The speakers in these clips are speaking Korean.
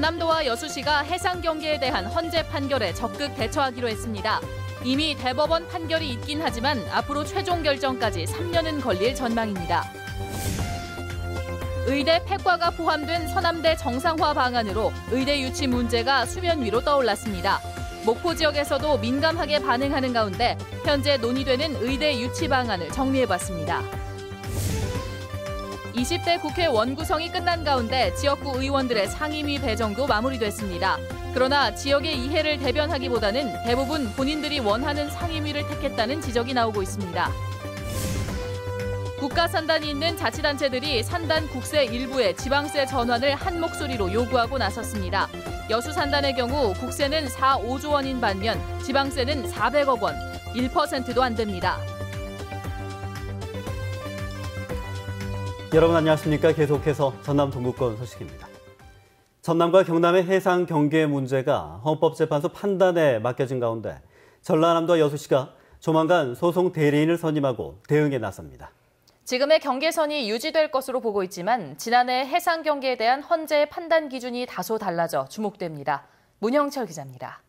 전남도와 여수시가 해상 경계에 대한 헌재 판결에 적극 대처하기로 했습니다. 이미 대법원 판결이 있긴 하지만 앞으로 최종 결정까지 3년은 걸릴 전망입니다. 의대 폐과가 포함된 서남대 정상화 방안으로 의대 유치 문제가 수면 위로 떠올랐습니다. 목포 지역에서도 민감하게 반응하는 가운데 현재 논의되는 의대 유치 방안을 정리해봤습니다. 20대 국회 원구성이 끝난 가운데 지역구 의원들의 상임위 배정도 마무리됐습니다. 그러나 지역의 이해를 대변하기보다는 대부분 본인들이 원하는 상임위를 택했다는 지적이 나오고 있습니다. 국가 산단이 있는 자치단체들이 산단 국세 일부의 지방세 전환을 한 목소리로 요구하고 나섰습니다. 여수 산단의 경우 국세는 4, 5조 원인 반면 지방세는 400억 원, 1%도 안 됩니다. 여러분 안녕하십니까? 계속해서 전남 동구권 소식입니다. 전남과 경남의 해상 경계 문제가 헌법재판소 판단에 맡겨진 가운데 전라남도와 여수시가 조만간 소송 대리인을 선임하고 대응에 나섭니다. 지금의 경계선이 유지될 것으로 보고 있지만 지난해 해상 경계에 대한 헌재 판단 기준이 다소 달라져 주목됩니다. 문영철 기자입니다.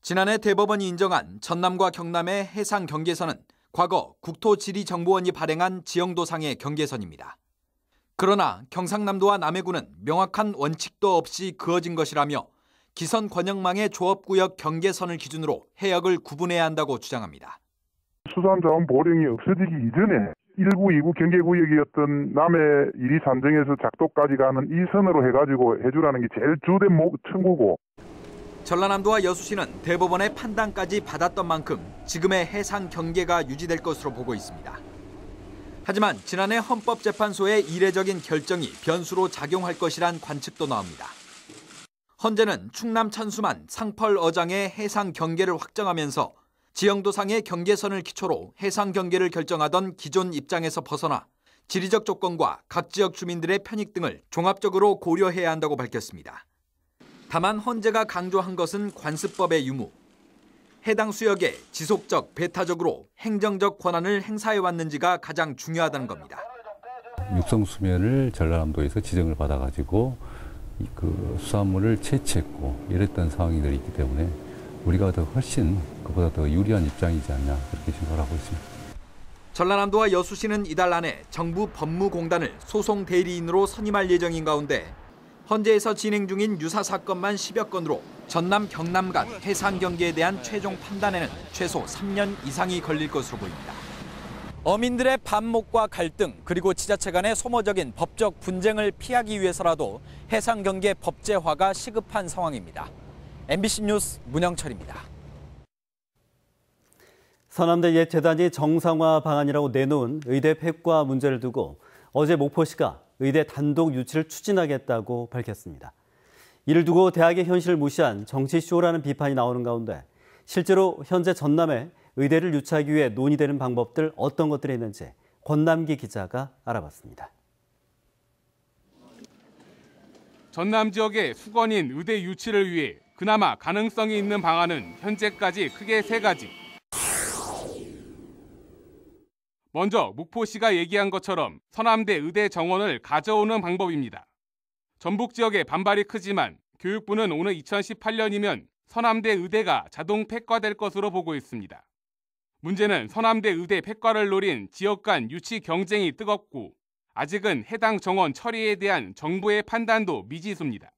지난해 대법원이 인정한 전남과 경남의 해상 경계선은 과거 국토지리정보원이 발행한 지형도상의 경계선입니다. 그러나 경상남도와 남해군은 명확한 원칙도 없이 그어진 것이라며 기선 권역망의 조합구역 경계선을 기준으로 해역을 구분해야 한다고 주장합니다. 수산자원 보령이 없어지기 이전에 1구, 2구 경계구역이었던 남해 1위 산정에서 작도까지 가는 이 선으로 해가지고 해주라는 게 제일 주된 목, 청구고 전라남도와 여수시는 대법원의 판단까지 받았던 만큼 지금의 해상 경계가 유지될 것으로 보고 있습니다. 하지만 지난해 헌법재판소의 이례적인 결정이 변수로 작용할 것이란 관측도 나옵니다. 헌재는 충남 천수만 상펄 어장의 해상 경계를 확정하면서 지형도상의 경계선을 기초로 해상 경계를 결정하던 기존 입장에서 벗어나 지리적 조건과 각 지역 주민들의 편익 등을 종합적으로 고려해야 한다고 밝혔습니다. 다만 헌재가 강조한 것은 관습법의 유무. 해당 수역에 지속적, 배타적으로 행정적 권한을 행사해 왔는지가 가장 중요하다는 겁니다. 육성 수면을 전라남도에서 지정을 받아가지고 그 수산물을 채취했고 이랬던 상황들이 있기 때문에 우리가 더 훨씬 그보다 더 유리한 입장이지 않냐 그렇게 생각을 하고 있습니다. 전라남도와 여수시는 이달 안에 정부 법무공단을 소송 대리인으로 선임할 예정인 가운데 헌재에서 진행 중인 유사 사건만 10여 건으로 전남 경남 간 해상 경계에 대한 최종 판단에는 최소 3년 이상이 걸릴 것으로 보입니다. 어민들의 반목과 갈등 그리고 지자체 간의 소모적인 법적 분쟁을 피하기 위해서라도 해상 경계 법제화가 시급한 상황입니다. MBC 뉴스 문영철입니다. 서남대 옛재단이 정상화 방안이라고 내놓은 의대 폐과 문제를 두고 어제 목포시가 의대 단독 유치를 추진하겠다고 밝혔습니다. 이를 두고 대학의 현실을 무시한 정치쇼라는 비판이 나오는 가운데 실제로 현재 전남에 의대를 유치하기 위해 논의되는 방법들 어떤 것들이 있는지 권남기 기자가 알아봤습니다. 전남 지역의 수건인 의대 유치를 위해 그나마 가능성이 있는 방안은 현재까지 크게 세 가지. 먼저 목포씨가 얘기한 것처럼 서남대 의대 정원을 가져오는 방법입니다. 전북 지역의 반발이 크지만 교육부는 오늘 2018년이면 서남대 의대가 자동 폐과될 것으로 보고 있습니다. 문제는 서남대 의대 폐과를 노린 지역 간 유치 경쟁이 뜨겁고 아직은 해당 정원 처리에 대한 정부의 판단도 미지수입니다.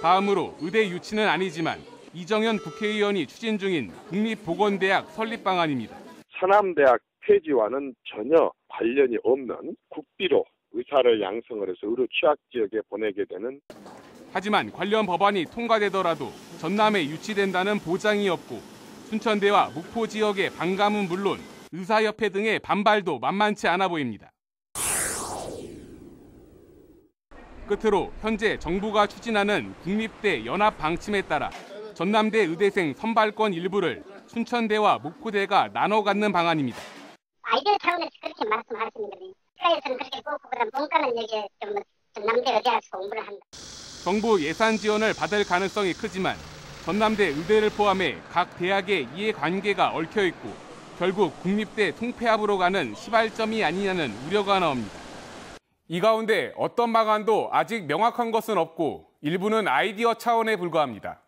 다음으로 의대 유치는 아니지만 이정현 국회의원이 추진 중인 국립보건대학 설립 방안입니다. 서남대학 폐지와는 전혀 관련이 없는 국비로 의사를 양성을 해서 의료 취약 지역에 보내게 되는 하지만 관련 법안이 통과되더라도 전남에 유치된다는 보장이 없고 순천대와 목포 지역의 반감은 물론 의사협회 등의 반발도 만만치 않아 보입니다. 끝으로 현재 정부가 추진하는 국립대 연합 방침에 따라 전남대 의대생 선발권 일부를 춘천대와 목포대가 나눠 갖는 방안입니다. 아이디어 차원에서 그렇게 말씀하시는 거니 네. 국가에서는 그렇게 보다음본는 여기 좀 전남대 의대에서 공부를 한다. 정부 예산 지원을 받을 가능성이 크지만 전남대 의대를 포함해 각 대학의 이해관계가 얽혀 있고 결국 국립대 통폐합으로 가는 시발점이 아니냐는 우려가 나옵니다. 이 가운데 어떤 방안도 아직 명확한 것은 없고 일부는 아이디어 차원에 불과합니다.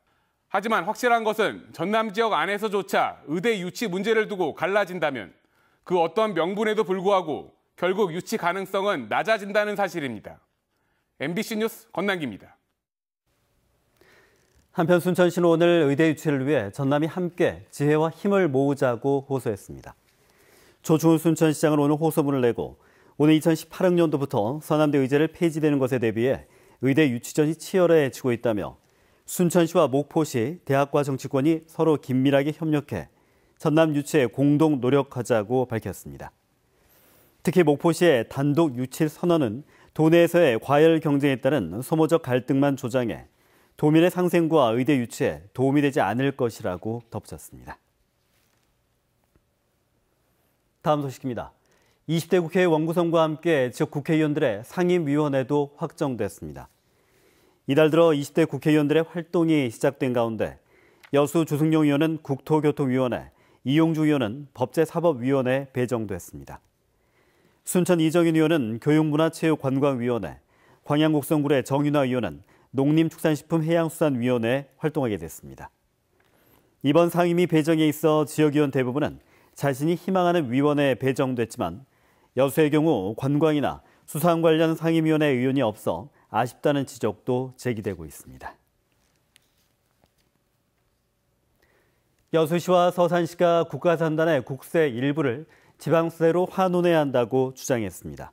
하지만 확실한 것은 전남 지역 안에서조차 의대 유치 문제를 두고 갈라진다면 그 어떤 명분에도 불구하고 결국 유치 가능성은 낮아진다는 사실입니다. MBC 뉴스 권남기입니다. 한편 순천시는 오늘 의대 유치를 위해 전남이 함께 지혜와 힘을 모으자고 호소했습니다. 조중훈 순천시장은 오늘 호소문을 내고 오늘 2018학년도부터 서남대 의제를 폐지되는 것에 대비해 의대 유치전이 치열해지고 있다며 순천시와 목포시 대학과 정치권이 서로 긴밀하게 협력해 전남 유치에 공동 노력하자고 밝혔습니다. 특히 목포시의 단독 유치 선언은 도내에서의 과열 경쟁에 따른 소모적 갈등만 조장해 도민의 상생과 의대 유치에 도움이 되지 않을 것이라고 덧붙였습니다. 다음 소식입니다. 20대 국회 의 원구성과 함께 지역 국회의원들의 상임위원회도 확정됐습니다. 이달 들어 20대 국회의원들의 활동이 시작된 가운데 여수 주승용 의원은 국토교통위원회, 이용주 의원은 법제사법위원회에 배정됐습니다. 순천 이정인 의원은 교육문화체육관광위원회, 광양곡성구의 정윤아 의원은 농림축산식품해양수산위원회에 활동하게 됐습니다. 이번 상임위 배정에 있어 지역의원 대부분은 자신이 희망하는 위원회에 배정됐지만 여수의 경우 관광이나 수상 관련 상임위원회 의원이 없어 아쉽다는 지적도 제기되고 있습니다. 여수시와 서산시가 국가산단의 국세 일부를 지방세로 환원해야 한다고 주장했습니다.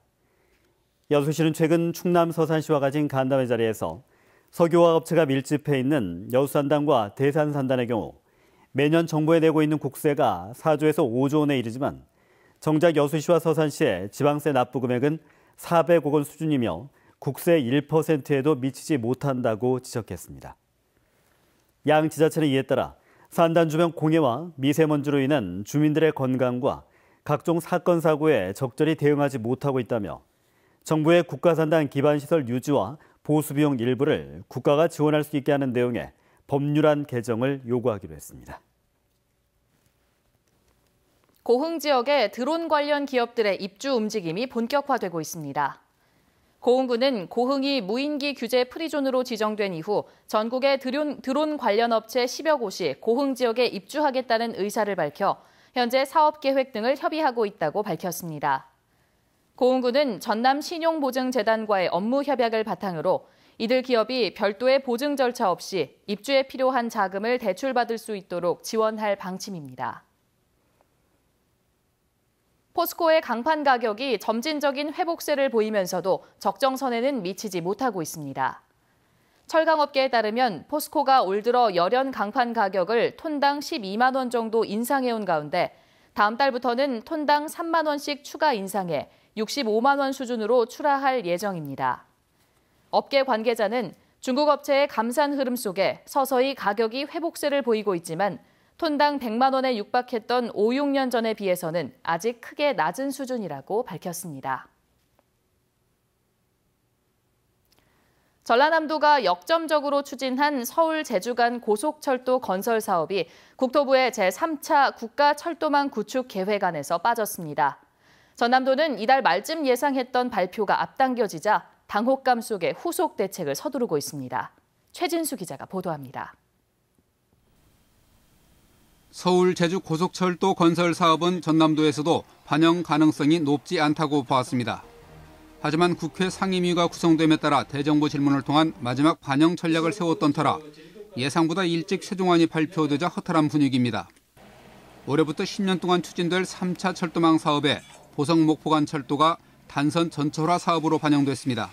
여수시는 최근 충남 서산시와 가진 간담회 자리에서 석유화업체가 밀집해 있는 여수산단과 대산산단의 경우 매년 정부에 내고 있는 국세가 4조에서 5조 원에 이르지만 정작 여수시와 서산시의 지방세 납부 금액은 400억 원 수준이며 국세 1%에도 미치지 못한다고 지적했습니다. 양 지자체는 이에 따라 산단 주변 공해와 미세먼지로 인한 주민들의 건강과 각종 사건 사고에 적절히 대응하지 못하고 있다며 정부의 국가산단 기반시설 유지와 보수 비용 일부를 국가가 지원할 수 있게 하는 내용의 법률안 개정을 요구하기로 했습니다. 고흥 지역의 드론 관련 기업들의 입주 움직임이 본격화되고 있습니다. 고흥군은 고흥이 무인기 규제 프리존으로 지정된 이후 전국의 드론, 드론 관련 업체 10여 곳이 고흥 지역에 입주하겠다는 의사를 밝혀 현재 사업 계획 등을 협의하고 있다고 밝혔습니다. 고흥군은 전남 신용보증재단과의 업무 협약을 바탕으로 이들 기업이 별도의 보증 절차 없이 입주에 필요한 자금을 대출받을 수 있도록 지원할 방침입니다. 포스코의 강판 가격이 점진적인 회복세를 보이면서도 적정선에는 미치지 못하고 있습니다. 철강업계에 따르면 포스코가 올 들어 열연 강판 가격을 톤당 12만 원 정도 인상해온 가운데 다음 달부터는 톤당 3만 원씩 추가 인상해 65만 원 수준으로 출하할 예정입니다. 업계 관계자는 중국 업체의 감산 흐름 속에 서서히 가격이 회복세를 보이고 있지만 톤당 100만 원에 육박했던 5, 6년 전에 비해서는 아직 크게 낮은 수준이라고 밝혔습니다. 전라남도가 역점적으로 추진한 서울 제주 간 고속철도 건설 사업이 국토부의 제3차 국가 철도망 구축 계획안에서 빠졌습니다. 전남도는 이달 말쯤 예상했던 발표가 앞당겨지자 당혹감 속에 후속 대책을 서두르고 있습니다. 최진수 기자가 보도합니다. 서울 제주 고속철도 건설 사업은 전남도에서도 반영 가능성이 높지 않다고 보았습니다. 하지만 국회 상임위가 구성됨에 따라 대정부 질문을 통한 마지막 반영 전략을 세웠던 터라 예상보다 일찍 최종안이 발표되자 허탈한 분위기입니다. 올해부터 10년 동안 추진될 3차 철도망 사업에 보성 목포간 철도가 단선 전철화 사업으로 반영됐습니다.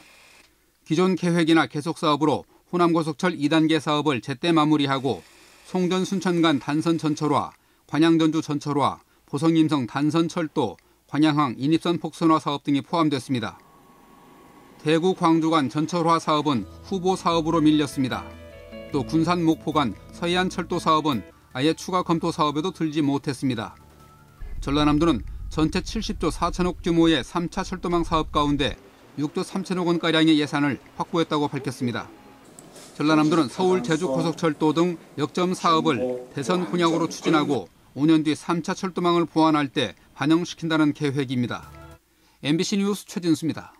기존 계획이나 계속 사업으로 호남고속철 2단계 사업을 제때 마무리하고 송전 순천 간 단선 전철화, 관양 전주 전철화, 보성 임성 단선 철도, 관양항 인입선 폭선화 사업 등이 포함됐습니다. 대구 광주 간 전철화 사업은 후보 사업으로 밀렸습니다. 또 군산 목포 간 서해안 철도 사업은 아예 추가 검토 사업에도 들지 못했습니다. 전라남도는 전체 70조 4천억 규모의 3차 철도망 사업 가운데 6조 3천억 원가량의 예산을 확보했다고 밝혔습니다. 전라남도는 서울 제주 고속철도 등 역점 사업을 대선 공약으로 추진하고 5년 뒤 3차 철도망을 보완할 때 반영시킨다는 계획입니다. MBC 뉴스 최진수입니다.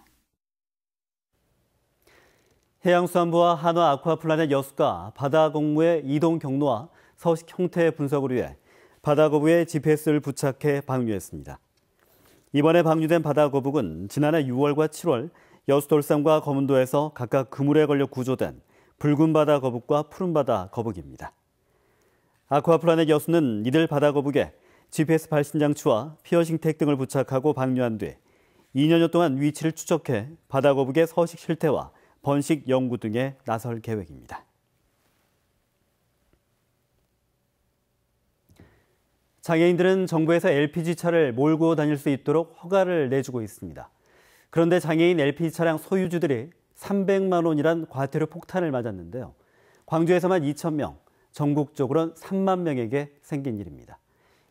해양수산부와 한화 아쿠아플라넷 여수가 바다 공무의 이동 경로와 서식 형태 분석을 위해 바다 거북의 GPS를 부착해 방류했습니다. 이번에 방류된 바다 거북은 지난해 6월과 7월 여수 돌산과 거문도에서 각각 그물에 걸려 구조된 붉은 바다 거북과 푸른 바다 거북입니다. 아쿠아플라넷 여수는 이들 바다 거북에 GPS 발신장치와 피어싱 택 등을 부착하고 방류한 뒤 2년여 동안 위치를 추적해 바다 거북의 서식 실태와 번식 연구 등에 나설 계획입니다. 장애인들은 정부에서 LPG 차를 몰고 다닐 수 있도록 허가를 내주고 있습니다. 그런데 장애인 LPG 차량 소유주들이 300만 원이란 과태료 폭탄을 맞았는데요. 광주에서만 2천 명, 전국적으로는 3만 명에게 생긴 일입니다.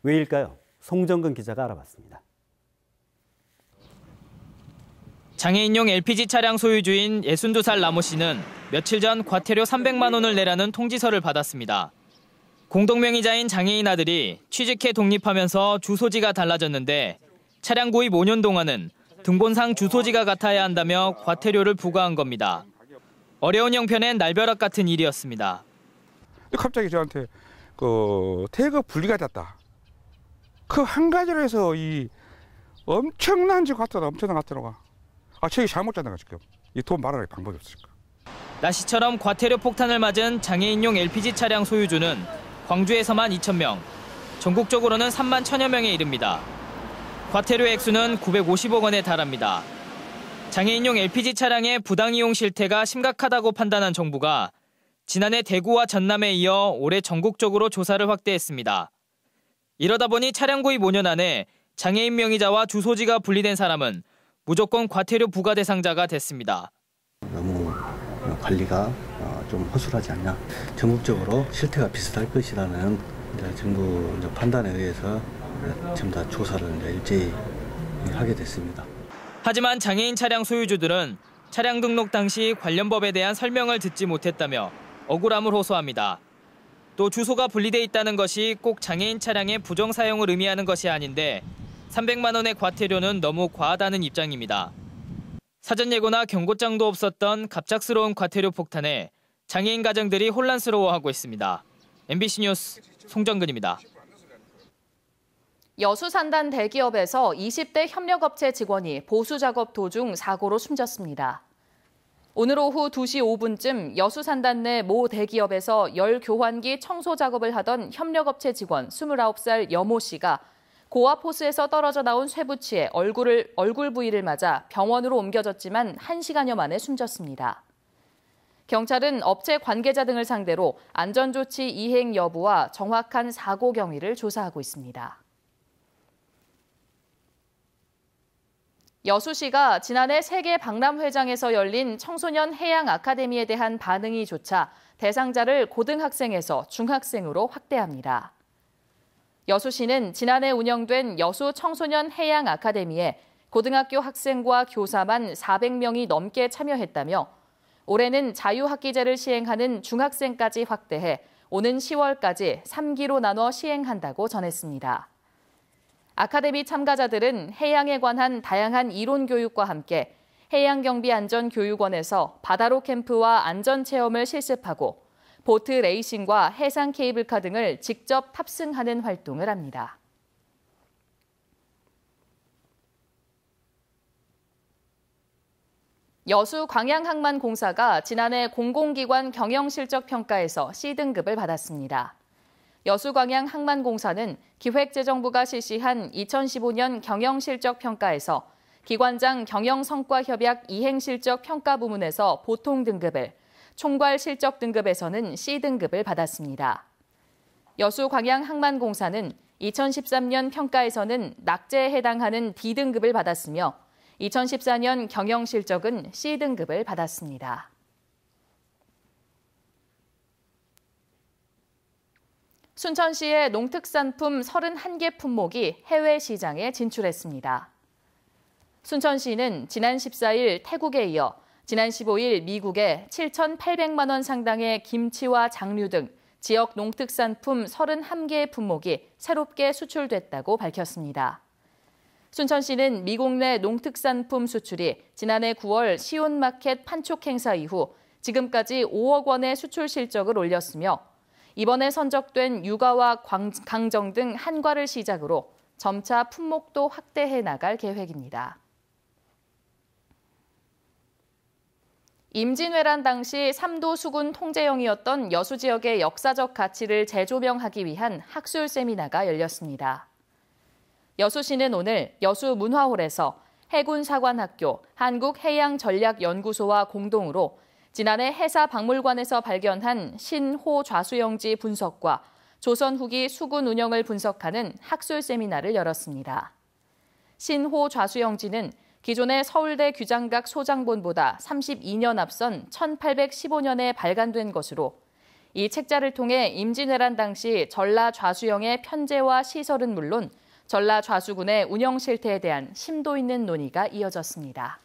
왜일까요? 송정근 기자가 알아봤습니다. 장애인용 LPG 차량 소유주인 62살 나모 씨는 며칠 전 과태료 300만 원을 내라는 통지서를 받았습니다. 공동명의자인 장애인 아들이 취직해 독립하면서 주소지가 달라졌는데 차량 구입 5년 동안은 등본상 주소지가 같아야 한다며 과태료를 부과한 겁니다. 어려운 형편엔 날벼락 같은 일이었습니다. 갑자기 저한테 그 태그 분리가 됐다. 그 한 가지로 해서 이 엄청난 짓 같더라, 엄청난 같더라가. 아, 책이 잘못 잤다가 지금 이돈 말하는 방법이 없으까 나시처럼 과태료 폭탄을 맞은 장애인용 LPG 차량 소유주는 광주에서만 2천 명, 전국적으로는 3만 천여 명에 이릅니다. 과태료 액수는 950억 원에 달합니다. 장애인용 LPG 차량의 부당 이용 실태가 심각하다고 판단한 정부가 지난해 대구와 전남에 이어 올해 전국적으로 조사를 확대했습니다. 이러다 보니 차량 구입 5년 안에 장애인 명의자와 주소지가 분리된 사람은 무조건 과태료 부과 대상자가 됐습니다. 너무 어, 관리가 어, 좀 허술하지 않냐. 전국적으로 실태가 비슷할 것이라는 정부 판단에 의해서 지금 다 조사를 일제히 하게 됐습니다. 하지만 장애인 차량 소유주들은 차량 등록 당시 관련 법에 대한 설명을 듣지 못했다며 억울함을 호소합니다. 또 주소가 분리돼 있다는 것이 꼭 장애인 차량의 부정 사용을 의미하는 것이 아닌데 300만 원의 과태료는 너무 과하다는 입장입니다. 사전 예고나 경고장도 없었던 갑작스러운 과태료 폭탄에 장애인 가정들이 혼란스러워하고 있습니다. MBC 뉴스 송정근입니다. 여수 산단 대기업에서 20대 협력업체 직원이 보수 작업 도중 사고로 숨졌습니다. 오늘 오후 2시 5분쯤 여수 산단 내 모 대기업에서 열 교환기 청소 작업을 하던 협력업체 직원 29살 여모 씨가 고압 호스에서 떨어져 나온 쇠붙이에 얼굴을 얼굴 부위를 맞아 병원으로 옮겨졌지만 1시간여 만에 숨졌습니다. 경찰은 업체 관계자 등을 상대로 안전조치 이행 여부와 정확한 사고 경위를 조사하고 있습니다. 여수시가 지난해 세계 박람회장에서 열린 청소년 해양 아카데미에 대한 반응이 조차 대상자를 고등학생에서 중학생으로 확대합니다. 여수시는 지난해 운영된 여수 청소년 해양 아카데미에 고등학교 학생과 교사만 400명이 넘게 참여했다며 올해는 자유학기제를 시행하는 중학생까지 확대해 오는 10월까지 3기로 나눠 시행한다고 전했습니다. 아카데미 참가자들은 해양에 관한 다양한 이론 교육과 함께 해양경비안전교육원에서 바다로 캠프와 안전체험을 실습하고 보트 레이싱과 해상 케이블카 등을 직접 탑승하는 활동을 합니다. 여수 광양항만공사가 지난해 공공기관 경영실적평가에서 C등급을 받았습니다. 여수광양항만공사는 기획재정부가 실시한 2015년 경영실적평가에서 기관장 경영성과협약 이행실적평가 부문에서 보통 등급을, 총괄 실적 등급에서는 C등급을 받았습니다. 여수광양항만공사는 2013년 평가에서는 낙제에 해당하는 D등급을 받았으며 2014년 경영실적은 C등급을 받았습니다. 순천시의 농특산품 31개 품목이 해외 시장에 진출했습니다. 순천시는 지난 14일 태국에 이어 지난 15일 미국에 7,800만 원 상당의 김치와 장류 등 지역 농특산품 31개의 품목이 새롭게 수출됐다고 밝혔습니다. 순천시는 미국 내 농특산품 수출이 지난해 9월 시온마켓 판촉 행사 이후 지금까지 5억 원의 수출 실적을 올렸으며 이번에 선적된 육아와 강정 등 한과를 시작으로 점차 품목도 확대해 나갈 계획입니다. 임진왜란 당시 삼도 수군 통제형이었던 여수 지역의 역사적 가치를 재조명하기 위한 학술 세미나가 열렸습니다. 여수시는 오늘 여수문화홀에서 해군사관학교 한국해양전략연구소와 공동으로 지난해 해사 박물관에서 발견한 신호 좌수영지 분석과 조선 후기 수군 운영을 분석하는 학술 세미나를 열었습니다. 신호 좌수영지는 기존의 서울대 규장각 소장본보다 32년 앞선 1815년에 발간된 것으로 이 책자를 통해 임진왜란 당시 전라 좌수영의 편제와 시설은 물론 전라 좌수군의 운영 실태에 대한 심도 있는 논의가 이어졌습니다.